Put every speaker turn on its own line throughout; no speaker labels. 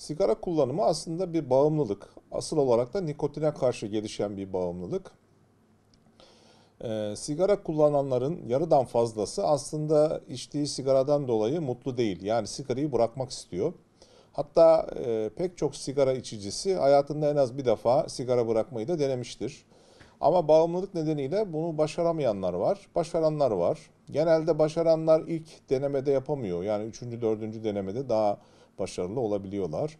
Sigara kullanımı aslında bir bağımlılık. Asıl olarak da nikotine karşı gelişen bir bağımlılık. E, sigara kullananların yarıdan fazlası aslında içtiği sigaradan dolayı mutlu değil. Yani sigarayı bırakmak istiyor. Hatta e, pek çok sigara içicisi hayatında en az bir defa sigara bırakmayı da denemiştir. Ama bağımlılık nedeniyle bunu başaramayanlar var, başaranlar var. Genelde başaranlar ilk denemede yapamıyor. Yani üçüncü, dördüncü denemede daha başarılı olabiliyorlar.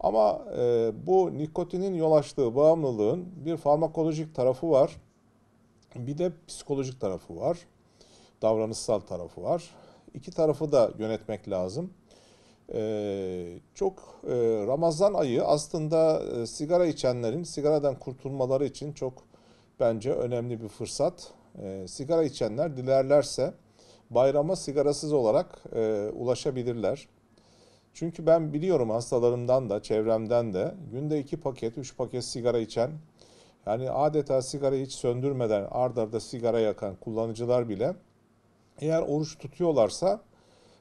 Ama e, bu nikotinin yol açtığı bağımlılığın bir farmakolojik tarafı var. Bir de psikolojik tarafı var. Davranışsal tarafı var. İki tarafı da yönetmek lazım. Ee, çok e, Ramazan ayı aslında e, sigara içenlerin sigaradan kurtulmaları için çok bence önemli bir fırsat. E, sigara içenler dilerlerse bayrama sigarasız olarak e, ulaşabilirler. Çünkü ben biliyorum hastalarımdan da, çevremden de günde iki paket, üç paket sigara içen, yani adeta sigara hiç söndürmeden ard arda sigara yakan kullanıcılar bile eğer oruç tutuyorlarsa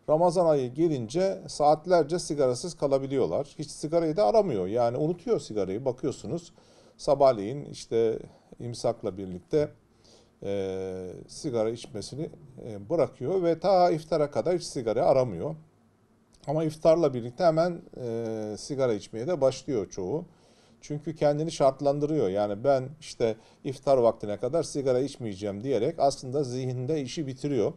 Ramazan ayı gelince saatlerce sigarasız kalabiliyorlar. Hiç sigarayı da aramıyor. Yani unutuyor sigarayı. Bakıyorsunuz sabahleyin işte imsakla birlikte e, sigara içmesini e, bırakıyor ve ta iftara kadar hiç sigara aramıyor. Ama iftarla birlikte hemen e, sigara içmeye de başlıyor çoğu. Çünkü kendini şartlandırıyor. Yani ben işte iftar vaktine kadar sigara içmeyeceğim diyerek aslında zihninde işi bitiriyor.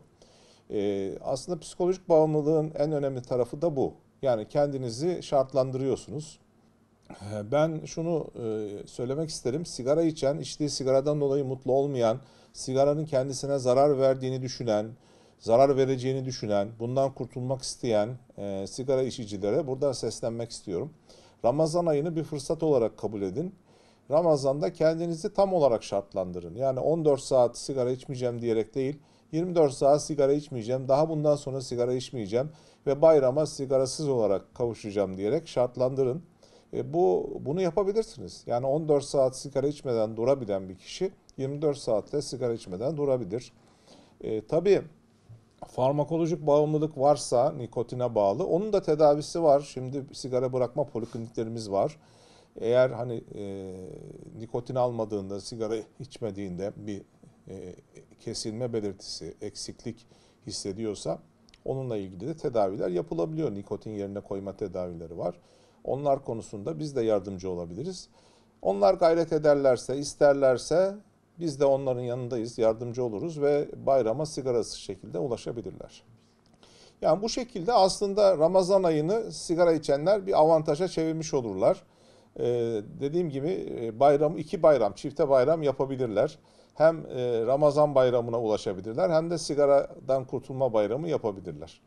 E, aslında psikolojik bağımlılığın en önemli tarafı da bu. Yani kendinizi şartlandırıyorsunuz. E, ben şunu e, söylemek isterim. Sigara içen, içtiği sigaradan dolayı mutlu olmayan, sigaranın kendisine zarar verdiğini düşünen, zarar vereceğini düşünen, bundan kurtulmak isteyen e, sigara içicilere buradan seslenmek istiyorum. Ramazan ayını bir fırsat olarak kabul edin. Ramazan'da kendinizi tam olarak şartlandırın. Yani 14 saat sigara içmeyeceğim diyerek değil, 24 saat sigara içmeyeceğim, daha bundan sonra sigara içmeyeceğim ve bayrama sigarasız olarak kavuşacağım diyerek şartlandırın. E, bu bunu yapabilirsiniz. Yani 14 saat sigara içmeden durabilen bir kişi 24 saatte sigara içmeden durabilir. E, tabii farmakolojik bağımlılık varsa nikotine bağlı onun da tedavisi var. Şimdi sigara bırakma polikliniklerimiz var. Eğer hani e, nikotin almadığında, sigara içmediğinde bir e, kesilme belirtisi, eksiklik hissediyorsa onunla ilgili de tedaviler yapılabiliyor. Nikotin yerine koyma tedavileri var. Onlar konusunda biz de yardımcı olabiliriz. Onlar gayret ederlerse, isterlerse biz de onların yanındayız, yardımcı oluruz ve bayrama sigarasız şekilde ulaşabilirler. Yani bu şekilde aslında Ramazan ayını sigara içenler bir avantaja çevirmiş olurlar. Ee, dediğim gibi e, bayram iki bayram, çifte bayram yapabilirler. Hem e, Ramazan bayramına ulaşabilirler hem de sigaradan kurtulma bayramı yapabilirler.